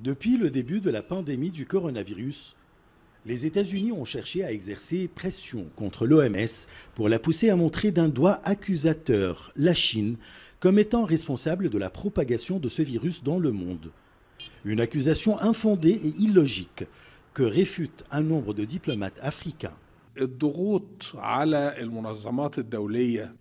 Depuis le début de la pandémie du coronavirus, les États-Unis ont cherché à exercer pression contre l'OMS pour la pousser à montrer d'un doigt accusateur la Chine comme étant responsable de la propagation de ce virus dans le monde. Une accusation infondée et illogique que réfute un nombre de diplomates africains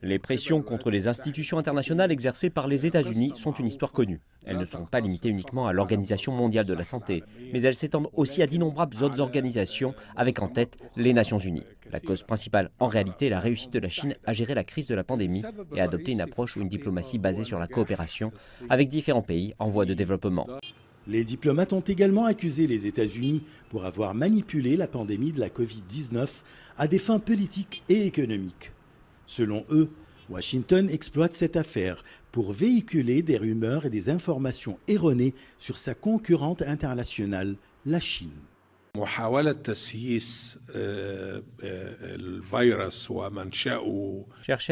les pressions contre les institutions internationales exercées par les États-Unis sont une histoire connue. Elles ne sont pas limitées uniquement à l'Organisation mondiale de la santé, mais elles s'étendent aussi à d'innombrables autres organisations, avec en tête les Nations unies. La cause principale, en réalité, est la réussite de la Chine à gérer la crise de la pandémie et à adopter une approche ou une diplomatie basée sur la coopération avec différents pays en voie de développement. Les diplomates ont également accusé les États-Unis pour avoir manipulé la pandémie de la Covid-19 à des fins politiques et économiques. Selon eux, Washington exploite cette affaire pour véhiculer des rumeurs et des informations erronées sur sa concurrente internationale, la Chine. Chercher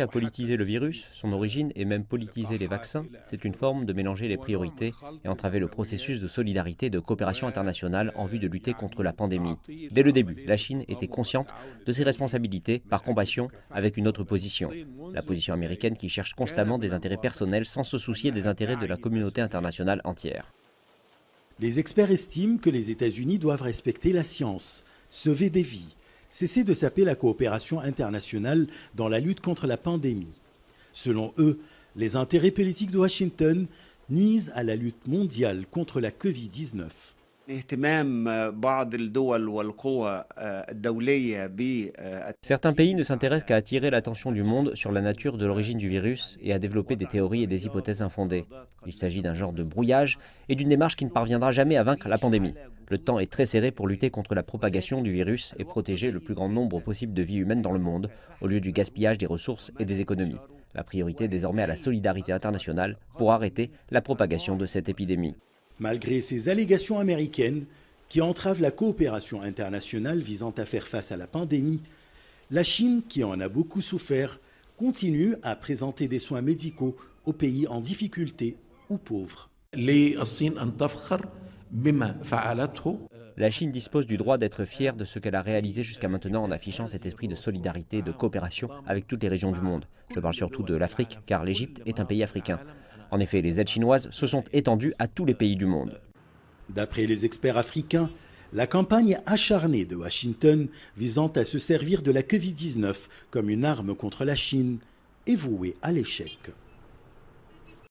à politiser le virus, son origine et même politiser les vaccins, c'est une forme de mélanger les priorités et entraver le processus de solidarité et de coopération internationale en vue de lutter contre la pandémie. Dès le début, la Chine était consciente de ses responsabilités par compassion avec une autre position. La position américaine qui cherche constamment des intérêts personnels sans se soucier des intérêts de la communauté internationale entière. Les experts estiment que les États-Unis doivent respecter la science, sauver des vies, cesser de saper la coopération internationale dans la lutte contre la pandémie. Selon eux, les intérêts politiques de Washington nuisent à la lutte mondiale contre la Covid-19. Certains pays ne s'intéressent qu'à attirer l'attention du monde sur la nature de l'origine du virus et à développer des théories et des hypothèses infondées. Il s'agit d'un genre de brouillage et d'une démarche qui ne parviendra jamais à vaincre la pandémie. Le temps est très serré pour lutter contre la propagation du virus et protéger le plus grand nombre possible de vies humaines dans le monde, au lieu du gaspillage des ressources et des économies. La priorité désormais à la solidarité internationale pour arrêter la propagation de cette épidémie malgré ces allégations américaines qui entravent la coopération internationale visant à faire face à la pandémie, la Chine, qui en a beaucoup souffert, continue à présenter des soins médicaux aux pays en difficulté ou pauvres. La Chine dispose du droit d'être fière de ce qu'elle a réalisé jusqu'à maintenant en affichant cet esprit de solidarité et de coopération avec toutes les régions du monde. Je parle surtout de l'Afrique, car l'Égypte est un pays africain. En effet, les aides chinoises se sont étendues à tous les pays du monde. D'après les experts africains, la campagne acharnée de Washington visant à se servir de la Covid-19 comme une arme contre la Chine est vouée à l'échec.